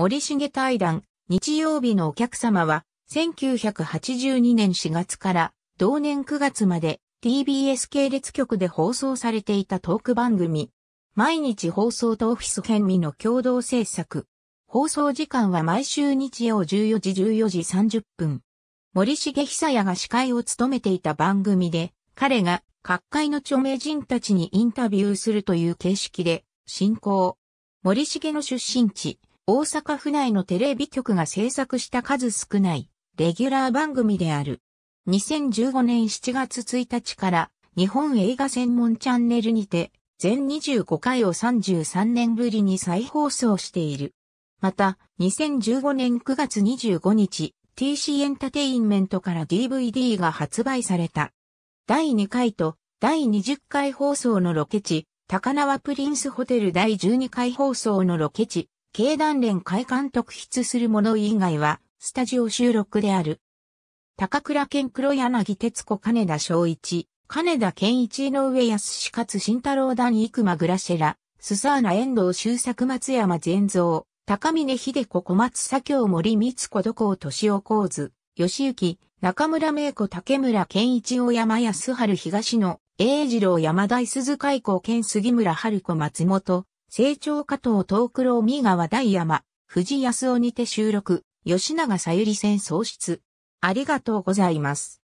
森重対談、日曜日のお客様は、1982年4月から同年9月まで TBS 系列局で放送されていたトーク番組。毎日放送とオフィス編みの共同制作。放送時間は毎週日曜14時14時30分。森重久也が司会を務めていた番組で、彼が各界の著名人たちにインタビューするという形式で進行。森重の出身地、大阪府内のテレビ局が制作した数少ないレギュラー番組である。2015年7月1日から日本映画専門チャンネルにて全25回を33年ぶりに再放送している。また、2015年9月25日、TC エンタテインメントから DVD が発売された。第2回と第20回放送のロケ地、高輪プリンスホテル第12回放送のロケ地、経団連会館特筆するもの以外は、スタジオ収録である。高倉健黒柳哲子金田昭一、金田健一井上康勝慎太郎団生間グラシェラ、スサーナ遠藤周作松山善造、高峰秀子小松左京森光子土光敏夫幸図、吉行、中村明子竹村健一大山康春東野、英二郎山大鈴海溝健杉村春子松本、成長加藤東九郎三川大山、藤安尾にて収録、吉永さゆり戦創出。ありがとうございます。